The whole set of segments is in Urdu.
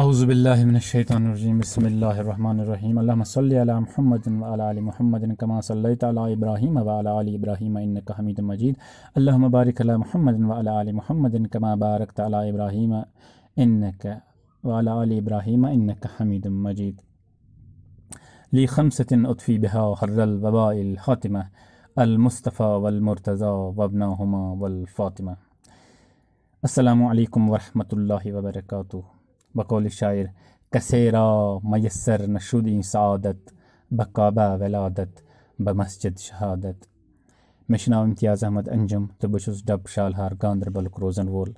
أعوذ بالله من الشيطان الرجيم بسم الله الرحمن الرحيم اللهم صل على محمد وعلى آل محمد كما صليت على إبراهيم وعلى آل إبراهيم إنك حميد مجيد اللهم بارك على محمد وعلى آل محمد كما باركت على إبراهيم إنك وعلى آل إبراهيم إنك حميد مجيد لي خمسة أطفي بها حر الوباء الخاتمة المصطفى والمرتضى وابناهما والفاطمة السلام عليكم ورحمة الله وبركاته بقول شاعر کسیرا میسر نشودی سعادت بہ ولادت ولاادت بہ مسجد شہادت مے نام امتیاز احمد انجم تو بس ڈب شالہار گاندربلک روزن وول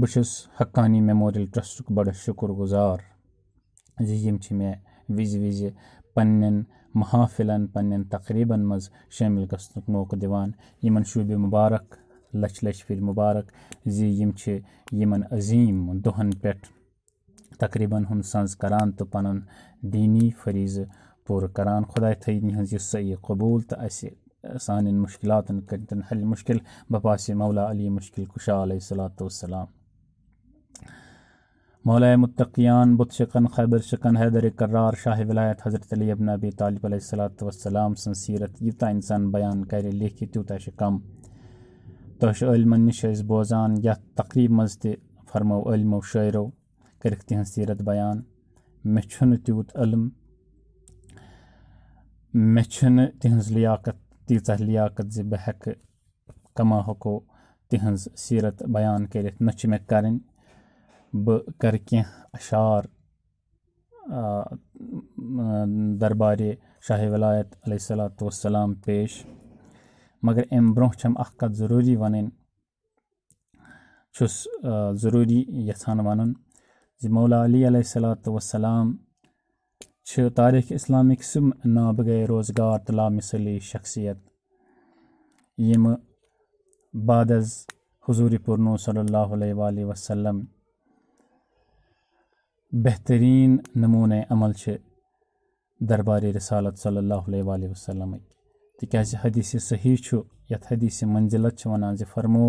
بہس حقانی میموریل ٹرسٹک بڑ شکر گزار زم وز وز پن محافلن پن تقریباً مز شامل گھنک موقع دان شوبہ مبارک لچھ لچھ پھر مبارک زیمن عظیم دہن پہ تقریٖباً ہُنٛد سنٛز کران تہٕ پَنُن دیٖنی فریضہٕ پوٗرٕ کران خۄداے تھٲیِن یِہٕنٛز یہِ سعیہِ قبوٗل تہٕ اَسہِ سانٮ۪ن مُشکلاتَن کٔرۍتَن حل مُشکل بپاسہِ مولا علی مُشکل کُشا علیہ صلاتُ وسلام مولا متقیان بت شکن خیبر شکن حیدر کرار شاہ ولایت حضرت علی ابن نبی طالب علیہ صلاتُ وسلام سٕنٛز سیٖرت یوٗتاہ اِنسان بیان کَرِ لیٚکھِ تیوٗتاہ چھِ کَم تۄہہِ چھُ عٲلمَن نِش أسۍ بوزان یَتھ تقریٖب منٛز تہِ فرمو عٲلمو شٲعرو مےٚ چھُنہٕ تیوٗت علم چھُنہٕ تن لیاقت تیٖژاہ لیاقت کما کماحقو تہن سیرت بیان نہ کینٛہہ اشار دربار شاہ ولایت علیہ وسلام پیش مگر ام کَتھ چم وَنٕنۍ چھُس ضروری یَژھان وَنُن جی مولا علیہ علیہ اللّات وسلام تاریخ اسلامک سم نابئے روزگار تلا مثلی شخصیت شخصیت بعد بادز حضور پرنو صلی اللہ علیہ وآلہ وسلم بہترین نمون عمل دربار رسالت صلی اللہ علیہ وآلہ وسلم تک حدیث صحیح یھ حدیث منزلت ونانز فرمو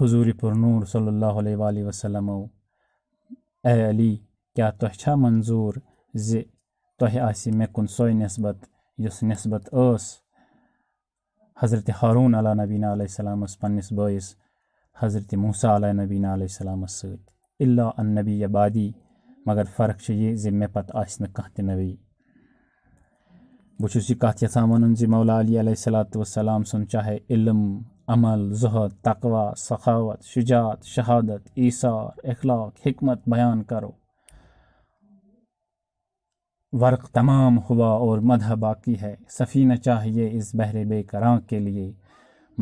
حضور پر نور صلی اللہ علیہ وآلہ وسلم اے علی کیا تہ منظور کن سو نسبت اس نسبت حضرت ہارون علیہ نبینہ علیہ السلام پنس بایس حضرت موسیٰ علیہ نبین علیہ السلام ان نبی عبادی مگر فرق یہ ز مت آبی بہس یہ کات یسان زِ مولا علی علیہ السلام سن چاہے علم عمل زہد تقوی سخاوت شجاعت شہادت ایثار اخلاق حکمت بیان کرو ورق تمام ہوا اور مدح باقی ہے صفی نہ اس بحر بے کراں کے لیے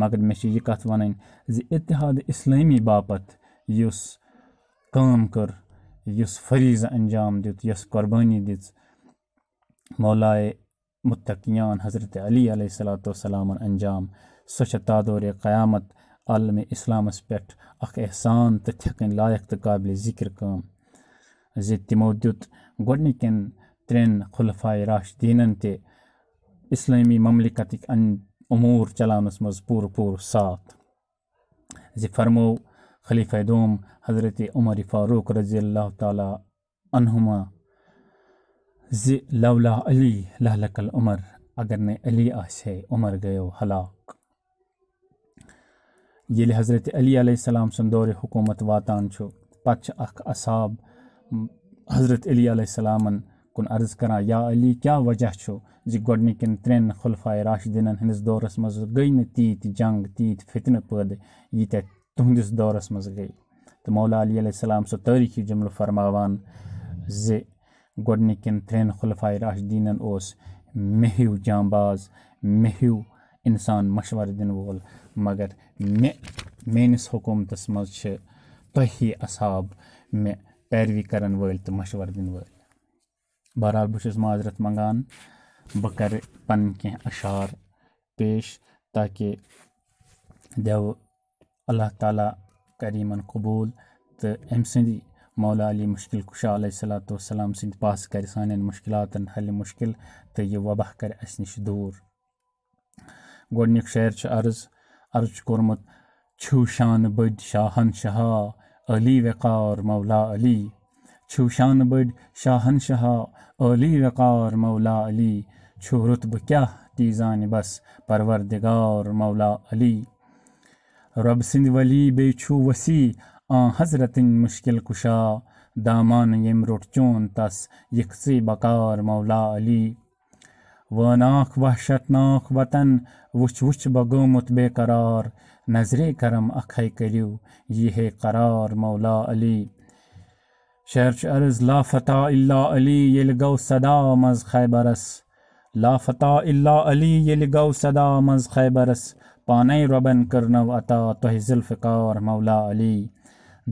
مگر مے یہ کت ون یس کام کر یس فریض انجام دیت یس قربانی مولائے متقیان حضرت علی علیہ السلام السلام انجام سو دور قیامت عالم اسلامس احسان پحسان تکن لائق تو قابل ذکر کا زمو دکن ترین خلفائے راشدین تسلمی مملکتک امور چلانس مور پور ساتھ ز فرمو خلیفہ دوم حضرت عمر فاروق رضی اللہ تعالی عنہما ز لولا علی لہ لقل عمر اگر نلی آئے عمر گیو ہلاک ییٚلہِ حضرت علی علیہ السلام سُنٛد دورِ حکوٗمت واتان چھُ پَتہٕ چھِ اَکھ اصاب حضرت علی علیہ السلامَن کُن عرض کران یا علی کیٛاہ وجہ چھُ زِ گۄڈنِکٮ۪ن ترٛٮ۪ن خُلفاے راشدیٖنَن ہٕنٛدِس دورَس منٛز گٔے نہٕ تیٖتۍ جنٛگ تیٖتۍ فِتنہٕ پٲدٕ ییٖتیٛاہ تُہنٛدِس دورَس منٛز گٔے تہٕ مولا علی علیہ السلام سُہ تٲریٖخی جُملہٕ فرماوان زِ گۄڈنِکٮ۪ن ترٛٮ۪ن خُلفاے راشدیٖنَن اوس مےٚ ہیوٗ جانباز مےٚ ہیوٗ انسان مشور دن وول مگر منٛز چھِ مہی اصحاب مےٚ پیروی کَرَن ول تو مشور دن ول بہرحال بہس معذرت منگان بہ کر پن کینٛہہ اشعار پیش تاکہ دیو اللہ تعالیٰ یِمَن قبول تو ام سی مولا علی مشکل خوشال علیہ السلام پاسہٕ پاس کر سان مشکلات حل مشکل تو یہ وبا اَسہِ نش دور گۄڈنیُک شعر عرض عرض کوٚرمُت چھ شان بٔڑۍ شاہن شاہ علی وقار مولا علی شان بٔڑۍ شاہن شاہ علی وقار مولا علی رتبہ كیا تی زان بس پروردگار مولا علی رب ولی بے چھو وسیع آ حضرتٕنۍ مُشکِل کُشا دامان ییٚمۍ روٹ چون تس یخس بکار مولا علی واناک وحشتناک ناک وطن وچ بگوت بے قرار نظرے کرم کریو یہ ہے قرار مولا علی شرچ عرض فتا الا علی غو صدا مز خیبرس لا فتا الا علی غو صدا مز خیبرس پانے ربن کنطا تہذالفقار مولا علی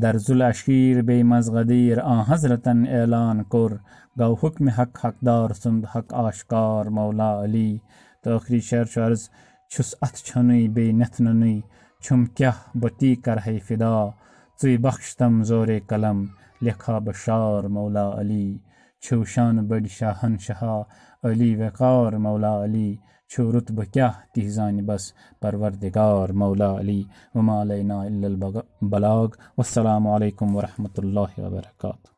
در درز بی مزغدیر آن حضرتن اعلان کر گو حکم حق حق دار سند حق آشکار مولا علی تو آخری شعر توخری شر شرس ات چن نتن چم کیا برہ فدا ٹھشتم زور قلم لکھا بشار مولا علی چھو شان بڑ شاہن شہا علی وقار مولا علی چھو رتبہ کیا تہذان بس پروردگار مولا علی وما علینا الا البلاغ والسلام علیکم ورحمۃ اللہ وبرکاتہ